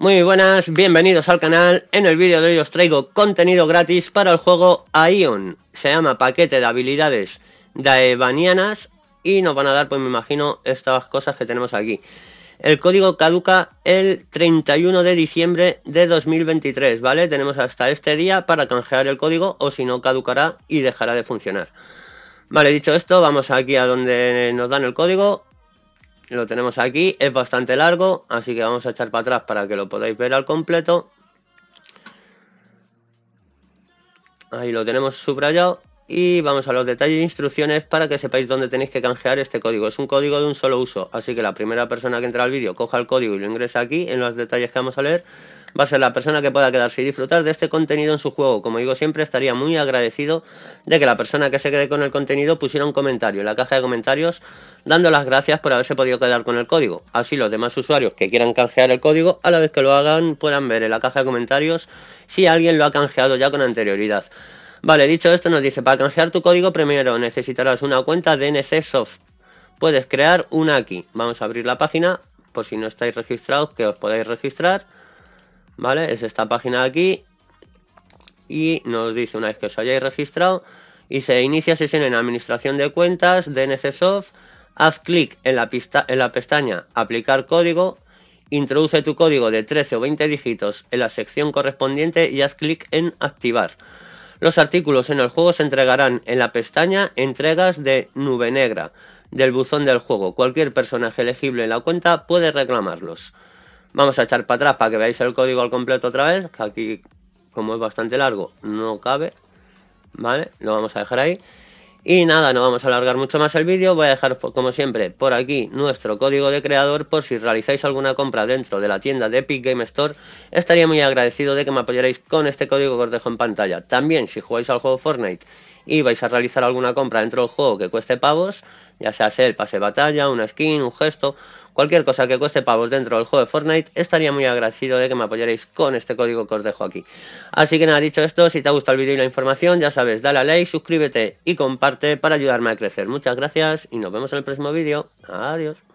Muy buenas, bienvenidos al canal. En el vídeo de hoy os traigo contenido gratis para el juego Aion. Se llama paquete de habilidades daevanianas y nos van a dar, pues me imagino, estas cosas que tenemos aquí. El código caduca el 31 de diciembre de 2023, ¿vale? Tenemos hasta este día para canjear el código o si no caducará y dejará de funcionar. Vale, dicho esto, vamos aquí a donde nos dan el código lo tenemos aquí, es bastante largo, así que vamos a echar para atrás para que lo podáis ver al completo. Ahí lo tenemos subrayado y vamos a los detalles e instrucciones para que sepáis dónde tenéis que canjear este código. Es un código de un solo uso, así que la primera persona que entra al vídeo coja el código y lo ingresa aquí en los detalles que vamos a leer. Va a ser la persona que pueda quedarse y disfrutar de este contenido en su juego. Como digo siempre, estaría muy agradecido de que la persona que se quede con el contenido pusiera un comentario en la caja de comentarios dando las gracias por haberse podido quedar con el código. Así los demás usuarios que quieran canjear el código, a la vez que lo hagan, puedan ver en la caja de comentarios si alguien lo ha canjeado ya con anterioridad. Vale, dicho esto nos dice, para canjear tu código primero necesitarás una cuenta de NCsoft Puedes crear una aquí. Vamos a abrir la página, por si no estáis registrados, que os podáis registrar. Vale, es esta página de aquí. Y nos dice, una vez que os hayáis registrado, dice, inicia sesión en administración de cuentas de NCsoft Haz clic en, la pista en la pestaña aplicar código. Introduce tu código de 13 o 20 dígitos en la sección correspondiente y haz clic en activar. Los artículos en el juego se entregarán en la pestaña Entregas de Nube Negra del buzón del juego. Cualquier personaje elegible en la cuenta puede reclamarlos. Vamos a echar para atrás para que veáis el código al completo otra vez. Aquí, como es bastante largo, no cabe. ¿Vale? Lo vamos a dejar ahí. Y nada, no vamos a alargar mucho más el vídeo, voy a dejar como siempre por aquí nuestro código de creador por si realizáis alguna compra dentro de la tienda de Epic Game Store, estaría muy agradecido de que me apoyaréis con este código que os dejo en pantalla. También si jugáis al juego Fortnite y vais a realizar alguna compra dentro del juego que cueste pavos, ya sea el pase batalla, una skin, un gesto, cualquier cosa que cueste pavos dentro del juego de Fortnite, estaría muy agradecido de que me apoyaréis con este código que os dejo aquí. Así que nada, dicho esto, si te ha gustado el vídeo y la información, ya sabes, dale a like, suscríbete y comparte para ayudarme a crecer. Muchas gracias y nos vemos en el próximo vídeo. Adiós.